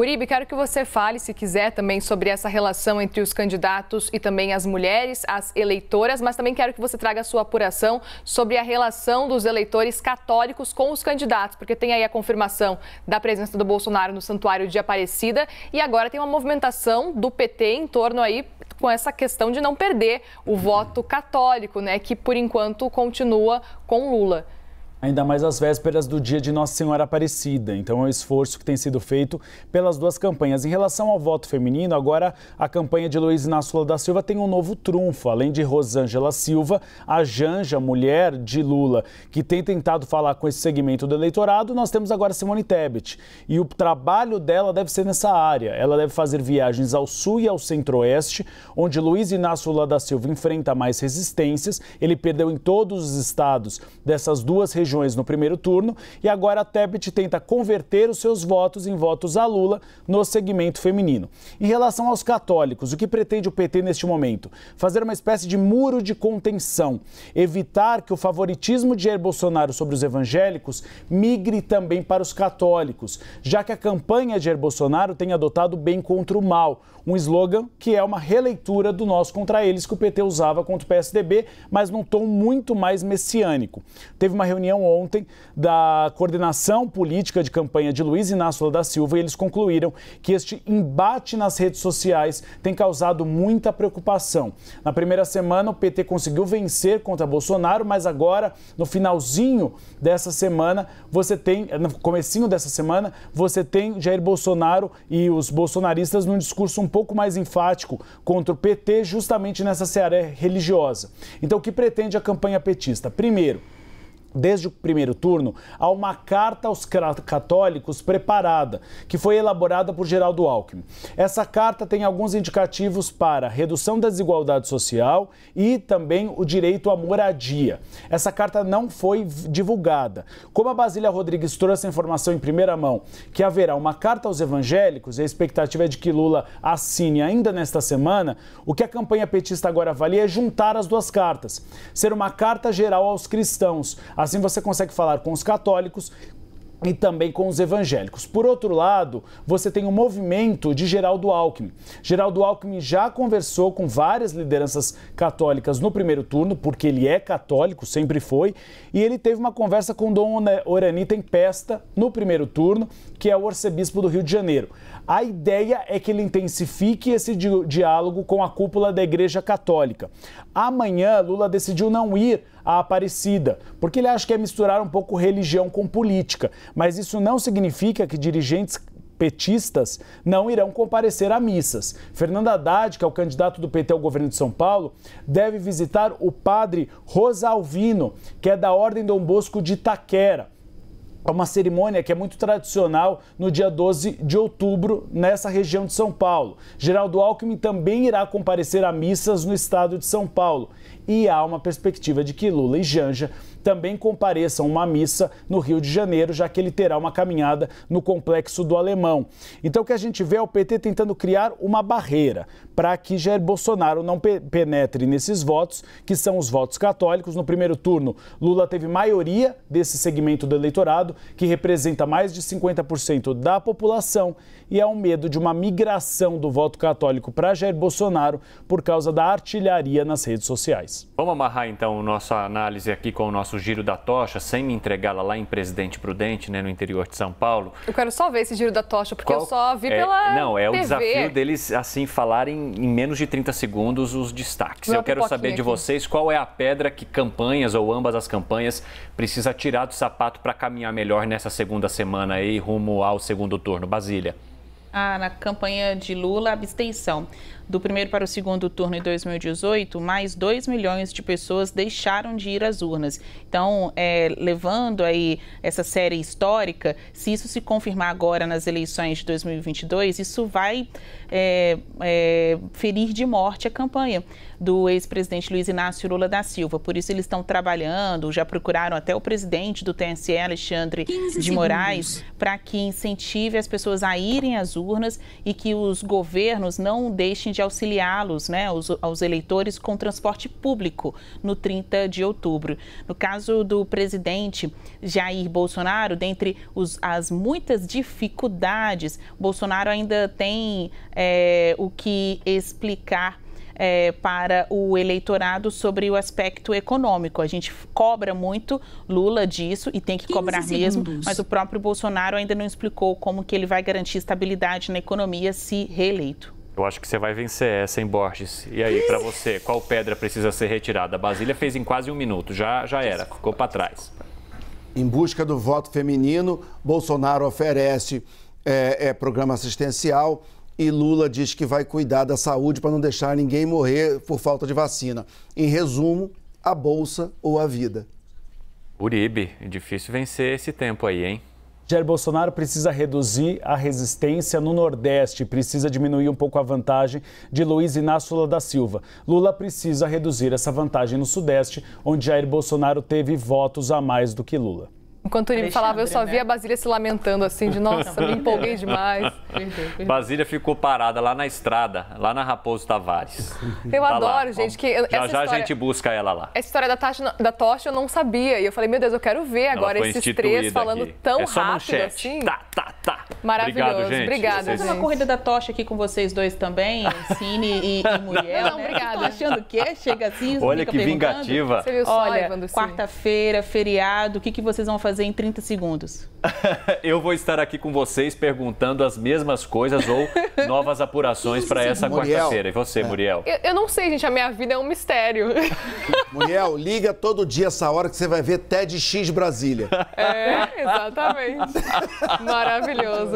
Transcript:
Uribe, quero que você fale, se quiser, também sobre essa relação entre os candidatos e também as mulheres, as eleitoras, mas também quero que você traga a sua apuração sobre a relação dos eleitores católicos com os candidatos, porque tem aí a confirmação da presença do Bolsonaro no Santuário de Aparecida e agora tem uma movimentação do PT em torno aí com essa questão de não perder o voto católico, né, que por enquanto continua com Lula. Ainda mais às vésperas do dia de Nossa Senhora Aparecida. Então, é um esforço que tem sido feito pelas duas campanhas. Em relação ao voto feminino, agora a campanha de Luiz Inácio Lula da Silva tem um novo trunfo. Além de Rosângela Silva, a Janja, mulher de Lula, que tem tentado falar com esse segmento do eleitorado, nós temos agora Simone Tebet. E o trabalho dela deve ser nessa área. Ela deve fazer viagens ao sul e ao centro-oeste, onde Luiz Inácio Lula da Silva enfrenta mais resistências. Ele perdeu em todos os estados dessas duas regiões regiões no primeiro turno e agora a Tebet tenta converter os seus votos em votos a Lula no segmento feminino. Em relação aos católicos, o que pretende o PT neste momento? Fazer uma espécie de muro de contenção, evitar que o favoritismo de Jair Bolsonaro sobre os evangélicos migre também para os católicos, já que a campanha de Jair Bolsonaro tem adotado bem contra o mal, um slogan que é uma releitura do nós contra eles que o PT usava contra o PSDB, mas num tom muito mais messiânico. Teve uma reunião reunião ontem da coordenação política de campanha de Luiz Inácio Lula da Silva e eles concluíram que este embate nas redes sociais tem causado muita preocupação. Na primeira semana, o PT conseguiu vencer contra Bolsonaro, mas agora, no finalzinho dessa semana, você tem, no comecinho dessa semana, você tem Jair Bolsonaro e os bolsonaristas num discurso um pouco mais enfático contra o PT, justamente nessa seara religiosa. Então, o que pretende a campanha petista? Primeiro, desde o primeiro turno, há uma carta aos católicos preparada, que foi elaborada por Geraldo Alckmin. Essa carta tem alguns indicativos para redução da desigualdade social e também o direito à moradia. Essa carta não foi divulgada. Como a Basília Rodrigues trouxe a informação em primeira mão que haverá uma carta aos evangélicos, e a expectativa é de que Lula assine ainda nesta semana, o que a campanha petista agora avalia é juntar as duas cartas, ser uma carta geral aos cristãos Assim você consegue falar com os católicos, e também com os evangélicos. Por outro lado, você tem o um movimento de Geraldo Alckmin. Geraldo Alckmin já conversou com várias lideranças católicas no primeiro turno, porque ele é católico, sempre foi, e ele teve uma conversa com Dom Orani Tempesta no primeiro turno, que é o arcebispo do Rio de Janeiro. A ideia é que ele intensifique esse di diálogo com a cúpula da Igreja Católica. Amanhã, Lula decidiu não ir a Aparecida, porque ele acha que é misturar um pouco religião com política. Mas isso não significa que dirigentes petistas não irão comparecer a missas. Fernando Haddad, que é o candidato do PT ao governo de São Paulo, deve visitar o padre Rosalvino, que é da Ordem Dom Bosco de Itaquera é uma cerimônia que é muito tradicional no dia 12 de outubro, nessa região de São Paulo. Geraldo Alckmin também irá comparecer a missas no estado de São Paulo. E há uma perspectiva de que Lula e Janja também compareçam a uma missa no Rio de Janeiro, já que ele terá uma caminhada no complexo do Alemão. Então o que a gente vê é o PT tentando criar uma barreira para que Jair Bolsonaro não penetre nesses votos, que são os votos católicos. No primeiro turno, Lula teve maioria desse segmento do eleitorado Estado, que representa mais de 50% da população, e há um medo de uma migração do voto católico para Jair Bolsonaro por causa da artilharia nas redes sociais. Vamos amarrar então nossa análise aqui com o nosso giro da tocha, sem me entregá-la lá em Presidente Prudente, né, no interior de São Paulo. Eu quero só ver esse giro da tocha, porque Qual... eu só vi é... pela. Não, é TV. o desafio deles, assim, falarem em menos de 30 segundos os destaques. Meu eu quero saber de vocês qual é a pedra que campanhas ou ambas as campanhas precisa tirar do sapato para caminhar melhor nessa segunda semana aí, rumo ao segundo turno? Basília na campanha de Lula, abstenção. Do primeiro para o segundo turno em 2018, mais 2 milhões de pessoas deixaram de ir às urnas. Então, é, levando aí essa série histórica, se isso se confirmar agora nas eleições de 2022, isso vai é, é, ferir de morte a campanha do ex-presidente Luiz Inácio Lula da Silva. Por isso, eles estão trabalhando, já procuraram até o presidente do TSE, Alexandre de Moraes, para que incentive as pessoas a irem às urnas urnas e que os governos não deixem de auxiliá-los, né, aos, aos eleitores com transporte público no 30 de outubro. No caso do presidente Jair Bolsonaro, dentre os, as muitas dificuldades, Bolsonaro ainda tem é, o que explicar é, para o eleitorado sobre o aspecto econômico. A gente cobra muito Lula disso e tem que cobrar segundos. mesmo, mas o próprio Bolsonaro ainda não explicou como que ele vai garantir estabilidade na economia se reeleito. Eu acho que você vai vencer essa, hein, Borges? E aí, para você, qual pedra precisa ser retirada? A Basília fez em quase um minuto, já, já era, ficou para trás. Em busca do voto feminino, Bolsonaro oferece é, é, programa assistencial, e Lula diz que vai cuidar da saúde para não deixar ninguém morrer por falta de vacina. Em resumo, a bolsa ou a vida. Uribe, é difícil vencer esse tempo aí, hein? Jair Bolsonaro precisa reduzir a resistência no Nordeste, precisa diminuir um pouco a vantagem de Luiz Inácio Lula da Silva. Lula precisa reduzir essa vantagem no Sudeste, onde Jair Bolsonaro teve votos a mais do que Lula. Enquanto ele me falava, eu só né? via a Basília se lamentando assim, de nossa, me empolguei demais. Basília ficou parada lá na estrada, lá na Raposo Tavares. Eu tá adoro, lá. gente. Que já já história, a gente busca ela lá. Essa história da, Tasha, da Tocha eu não sabia. E eu falei, meu Deus, eu quero ver agora esses três falando aqui. tão é rápido manchete. assim. Tá, tá, tá. Maravilhoso. Obrigado, gente. Obrigada, vocês... fazer uma corrida da tocha aqui com vocês dois também, Cine e, e Muriel. Não, não, né? obrigada. achando o quê? Chega assim, Olha que vingativa. Você viu só, Olha, quarta-feira, feriado, o que, que vocês vão fazer em 30 segundos? Eu vou estar aqui com vocês perguntando as mesmas coisas ou novas apurações para essa quarta-feira. E você, é. Muriel? Eu, eu, não sei, gente. A minha vida é um mistério. Muriel, liga todo dia essa hora que você vai ver TEDx Brasília. É, exatamente. Maravilhoso.